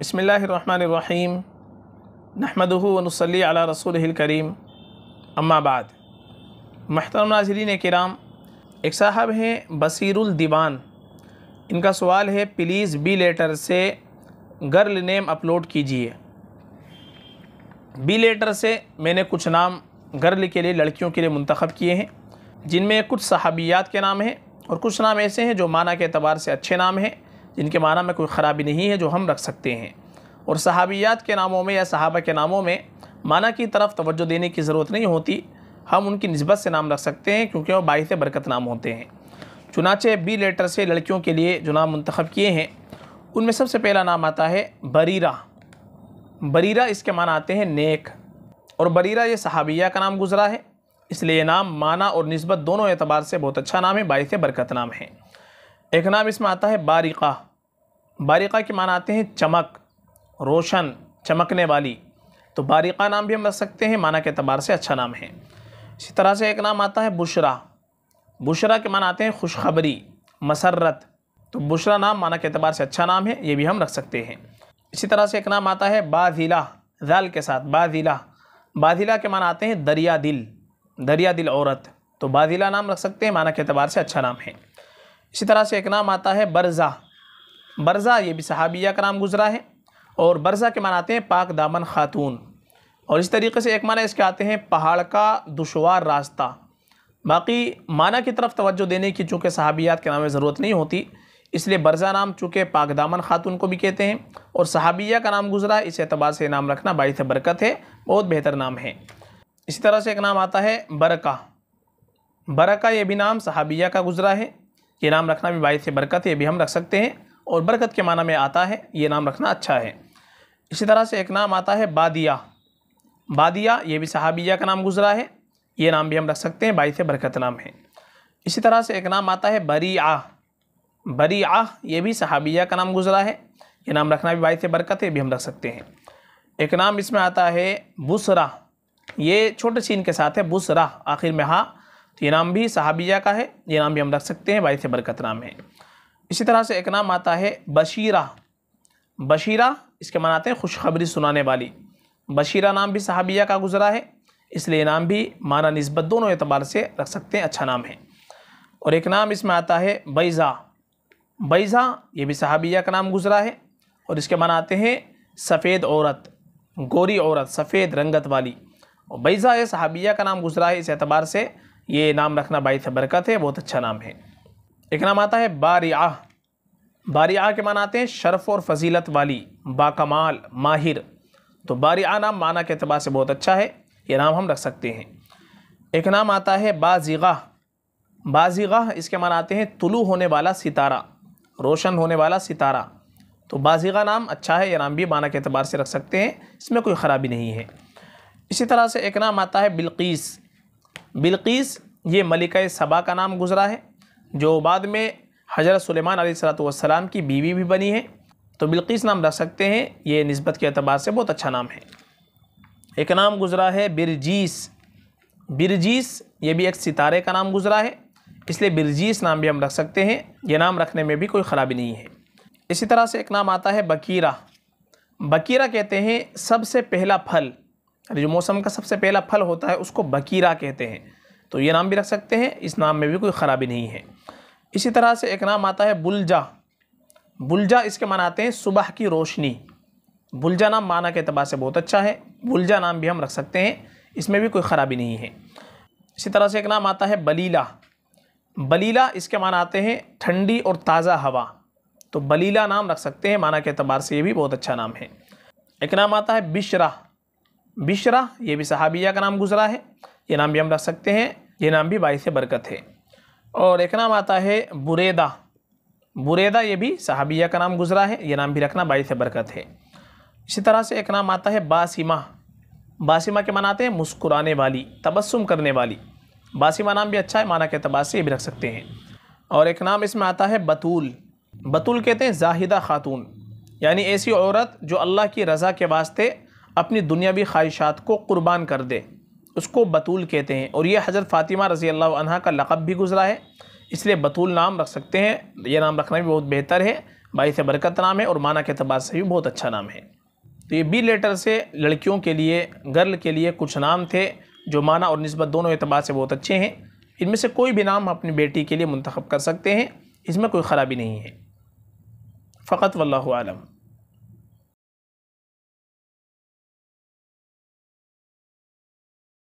बसमीम नहमदनसली अला रसूल करीम अम्माबाद महतरम नाजरीन कराम एक साहब हैं बसीरुल दीवान इनका सवाल है प्लीज़ बी लेटर से गर्ल नेम अपलोड कीजिए बी लेटर से मैंने कुछ नाम गर्ल के लिए लड़कियों के लिए मंतखब किए हैं जिनमें कुछ सहाबियात के नाम हैं और कुछ नाम ऐसे हैं जो माना के अतबार से अच्छे नाम हैं जिनके माना में कोई ख़राबी नहीं है जो हम रख सकते हैं और सहाबियात के नामों में या सहाबा के नामों में माना की तरफ तवज्जो देने की ज़रूरत नहीं होती हम उनकी नस्बत से नाम रख सकते हैं क्योंकि वह बाहित बरकत नाम होते हैं चुनाचे बी लेटर से लड़कियों के लिए जो नाम मंतखब किए हैं उनमें सबसे पहला नाम आता है बरीरा बरीरा इसके माना आते हैं नेक और बरीरा ये सहाबिया का नाम गुजरा है इसलिए ये नाम माना और नस्बत दोनों एतबार से बहुत अच्छा नाम है बाहित बरकत नाम है एक नाम इसमें आता है बारिका बारिका के मान आते हैं चमक रोशन चमकने वाली तो बारिका नाम भी हम रख सकते हैं माना के अतबार से अच्छा नाम है इसी तरह से एक नाम आता है बुशरा बुशरा के मान आते हैं खुशखबरी मसरत तो बुशरा नाम माना के अतबार से अच्छा नाम है ये भी हम रख सकते हैं इसी तरह से एक नाम आता है बाजिला जाल के साथ बाजिला बाजिला के मान आते हैं दरिया दिल दरिया दिल औरत तो बाजिला नाम रख सकते हैं माना के अतबार से अच्छा नाम है इसी तरह से एक नाम आता है बरजा बरज़ा ये भी सहाबिया का नाम गुजरा है और बरज़ा के मनाते हैं पाक दामन खातून और इस तरीके से एक माना इसके आते हैं पहाड़ का दुशवार रास्ता बाकी माना की तरफ तवज्जो देने की चूँकि सहाबियात के नाम में ज़रूरत नहीं होती इसलिए बरज़ा नाम चूँकि पाक दामन खातून को भी कहते हैं और सहाबिया का नाम गुजरा इस एतबार से नाम रखना बायस बरकत है बहुत बेहतर नाम है इसी तरह से एक नाम आता है बरका बरका ये भी नाम सहाबिया का गुजरा है ये नाम रखना भी बायस बरकत है ये भी हम रख सकते हैं और बरकत के माना में आता है ये नाम रखना अच्छा है इसी तरह से एक नाम आता है बादिया बादिया ये भी सहाबिया का नाम गुजरा है ये नाम भी हम रख सकते हैं बाई से बरकत नाम है इसी तरह से एक नाम आता है बरी आ बरी आ ये भी सहाबिया का नाम गुजरा है ये नाम रखना भी बाई से बरकत है भी हम रख सकते हैं एक नाम इसमें आता है बुसरा ये छोटे चीन के साथ है बुसरा आखिर में हाँ तो ये नाम भी सहाबिया का है ये नाम भी हम रख सकते हैं बाई से बरकत नाम है इसी तरह से एक नाम आता है बशीरा बशीरा इसके मनाते आते हैं खुशखबरी सुनाने वाली बशीरा नाम भी सहाबिया का गुजरा है इसलिए नाम भी माना नस्बत दोनों एतबार से रख सकते हैं अच्छा नाम है और एक नाम इसमें आता है बैज़ा बैज़ा ये भी सहाबिया का नाम गुजरा है और इसके मनाते आते हैं सफ़ेद औरत गोरी औरत सफ़ेद रंगत वाली और बैज़ा ये सहाबिया का नाम गुजरा है इस एतबार से ये नाम रखना बाई बरकत है बहुत अच्छा नाम है एक नाम आता है बारिया बारिया के माना आते हैं शर्फ़ और फजीलत वाली बाकमाल माहिर तो बारिया नाम माना के अतबार से बहुत अच्छा है ये नाम हम रख सकते हैं एक नाम आता है बाजीगा बाजीगा इसके मान आते हैं तुलू होने वाला सितारा रोशन होने वाला सितारा तो बाजीगा नाम अच्छा है यह नाम भी माना के अतबार से रख सकते हैं इसमें कोई ख़राबी नहीं है इसी तरह से एक नाम आता है बिल्कीस बिल्कीस ये मलिका सबा का नाम गुज़रा है जो बाद में हज़रत सुलेमान सलाम की बीवी भी बनी है तो बिल्किस नाम रख सकते हैं ये नस्बत के अतबार से बहुत अच्छा नाम है एक नाम गुज़रा है बिरजीस बिरजीस ये भी एक सितारे का नाम गुज़रा है इसलिए बिरजीस नाम भी हम रख सकते हैं ये नाम रखने में भी कोई ख़राबी नहीं है इसी तरह से एक नाम आता है बकीरा बकीरा कहते हैं सबसे पहला फल जो मौसम का सबसे पहला फल होता है उसको बकीरा कहते हैं तो ये नाम भी रख सकते हैं इस नाम में भी कोई ख़राबी नहीं है इसी तरह से एक नाम आता है बुलजा बुलजा इसके मान आते हैं सुबह की रोशनी बुलजा नाम माना के अतबार से बहुत अच्छा है बुलजा नाम भी हम रख सकते हैं इसमें भी कोई ख़राबी नहीं है इसी तरह से एक नाम आता है बलीला बलीला इसके मान आते हैं ठंडी और ताज़ा हवा तो बलीला नाम रख सकते हैं माना के अतबार से ये भी बहुत अच्छा नाम है एक नाम आता है बिशरा बिशरा ये भी सहाबिया का नाम गुजरा है ये नाम भी हम रख सकते हैं ये नाम भी बाई से बरकत है और एक नाम आता है बुरेदा बुरेदा ये भी सहाबिया का नाम गुजरा है ये नाम भी रखना बाई से बरकत है इसी तरह से एक नाम आता है बासिमा बासिमा के मनाते आते हैं मुस्कुराने वाली तबस्सुम करने वाली बासिमा नाम भी अच्छा है माना के अतबार से ये भी रख सकते हैं और एक नाम इसमें आता है बतूल बतूल कहते हैं जाहिदा खातून यानी ऐसी औरत जो अल्लाह की रज़ा के वास्ते अपनी दुनियावी ख्वाहिशात को कुर्बान कर दे उसको बतूल कहते हैं और यह हज़रत फ़ातिमा रज़ी अल्लाह का लक़ब भी गुजरा है इसलिए बतूल नाम रख सकते हैं यह नाम रखना भी बहुत बेहतर है बाई से बरकत नाम है और माना के अतबार से भी बहुत अच्छा नाम है तो ये बी लेटर से लड़कियों के लिए गर्ल के लिए कुछ नाम थे जो माना और नस्बत दोनों अतबार से बहुत अच्छे हैं इनमें से कोई भी नाम अपनी बेटी के लिए मंतखब कर सकते हैं इसमें कोई ख़राबी नहीं है फ़कत वल्लम